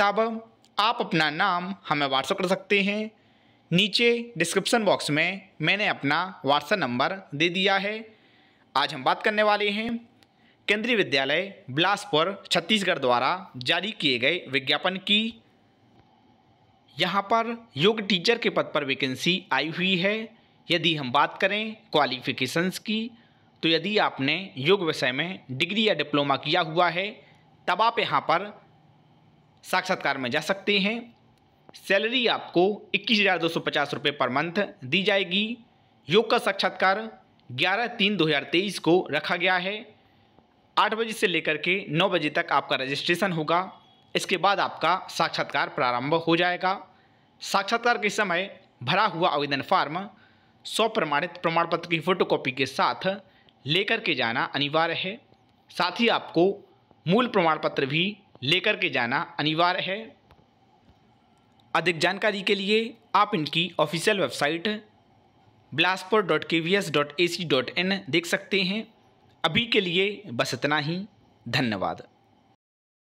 तब आप अपना नाम हमें व्हाट्सअप कर सकते हैं नीचे डिस्क्रिप्शन बॉक्स में मैंने अपना व्हाट्सअप नंबर दे दिया है आज हम बात करने वाले हैं केंद्रीय विद्यालय बिलासपुर छत्तीसगढ़ द्वारा जारी किए गए विज्ञापन की यहाँ पर योग टीचर के पद पर वैकेंसी आई हुई है यदि हम बात करें क्वालिफिकेशंस की तो यदि आपने योग विषय में डिग्री या डिप्लोमा किया हुआ है तब आप यहाँ पर साक्षात्कार में जा सकते हैं सैलरी आपको इक्कीस हज़ार दो सौ पचास रुपये पर मंथ दी जाएगी योग का साक्षात्कार ग्यारह तीन दो हज़ार तेईस को रखा गया है आठ बजे से लेकर के नौ बजे तक आपका रजिस्ट्रेशन होगा इसके बाद आपका साक्षात्कार प्रारंभ हो जाएगा साक्षात्कार के समय भरा हुआ आवेदन फार्म सौ प्रमाणित प्रमाण पत्र की फोटोकॉपी के साथ लेकर के जाना अनिवार्य है साथ ही आपको मूल प्रमाण पत्र भी लेकर के जाना अनिवार्य है अधिक जानकारी के लिए आप इनकी official website Bilaspur dot K V S dot A C dot in देख सकते हैं अभी के लिए बस इतना ही धन्यवाद